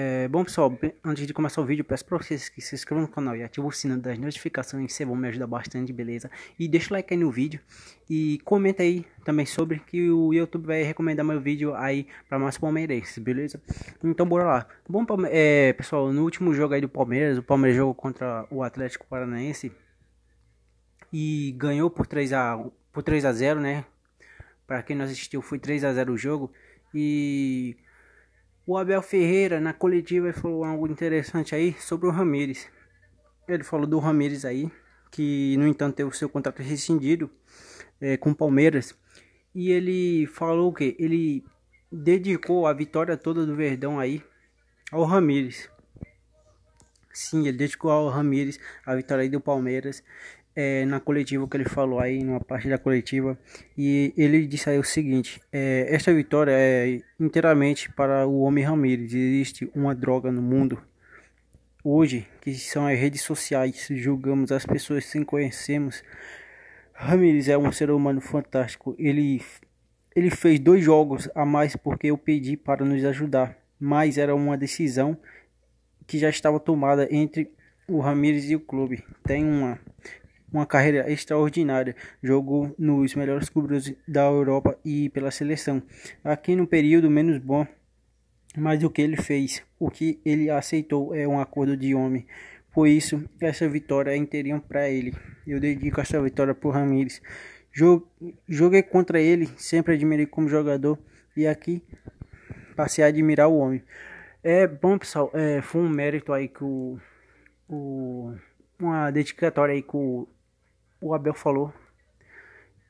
É, bom pessoal, antes de começar o vídeo, peço para vocês que se inscrevam no canal e ativem o sino das notificações, vocês vão me ajudar bastante, beleza? E deixa o like aí no vídeo e comenta aí também sobre que o YouTube vai recomendar meu vídeo aí para mais palmeirenses, beleza? Então bora lá. Bom, é, pessoal, no último jogo aí do Palmeiras, o Palmeiras jogou contra o Atlético Paranaense e ganhou por 3 a por 3 a 0, né? Para quem não assistiu, foi 3 a 0 o jogo e o Abel Ferreira, na coletiva, falou algo interessante aí sobre o Ramires. Ele falou do Ramires aí, que no entanto teve o seu contrato rescindido é, com o Palmeiras. E ele falou que ele dedicou a vitória toda do Verdão aí ao Ramires. Sim, ele dedicou ao Ramires a vitória aí do Palmeiras é, na coletiva que ele falou aí, numa parte da coletiva, e ele disse aí o seguinte: é, Esta vitória é inteiramente para o homem Ramirez. Existe uma droga no mundo hoje que são as redes sociais. Julgamos as pessoas sem conhecermos. Ramirez é um ser humano fantástico. Ele, ele fez dois jogos a mais porque eu pedi para nos ajudar, mas era uma decisão que já estava tomada entre o Ramirez e o clube. Tem uma uma carreira extraordinária. Jogou nos melhores clubes da Europa e pela seleção. Aqui no período menos bom, mas o que ele fez, o que ele aceitou é um acordo de homem. Por isso, essa vitória é inteirinha para ele. Eu dedico essa vitória para o Ramires. Joguei contra ele, sempre admirei como jogador e aqui passei a admirar o homem. É bom, pessoal, é, foi um mérito aí que o, o uma dedicatória aí que o o Abel falou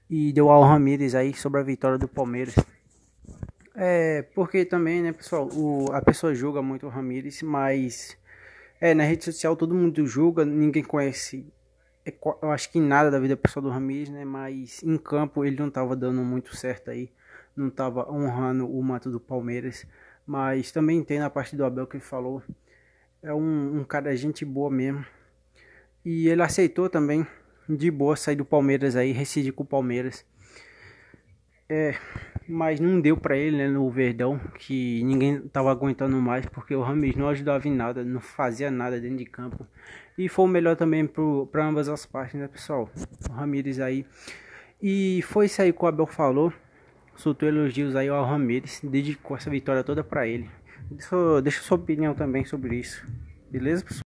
e deu ao Ramírez aí sobre a vitória do Palmeiras. É, porque também, né, pessoal, o, a pessoa julga muito o Ramírez, mas é, na rede social todo mundo julga, ninguém conhece, é, eu acho que nada da vida pessoal do Ramírez, né, mas em campo ele não estava dando muito certo aí, não estava honrando o manto do Palmeiras, mas também tem na parte do Abel que ele falou, é um, um cara gente boa mesmo, e ele aceitou também de boa sair do Palmeiras aí, rescindir com o Palmeiras. É, mas não deu para ele, né, no Verdão, que ninguém tava aguentando mais, porque o Ramires não ajudava em nada, não fazia nada dentro de campo. E foi o melhor também para ambas as partes, né, pessoal? O Ramires aí. E foi isso aí que o Abel falou. Soltou elogios aí ao Ramires, dedicou essa vitória toda para ele. Deixa, deixa sua opinião também sobre isso. Beleza, pessoal?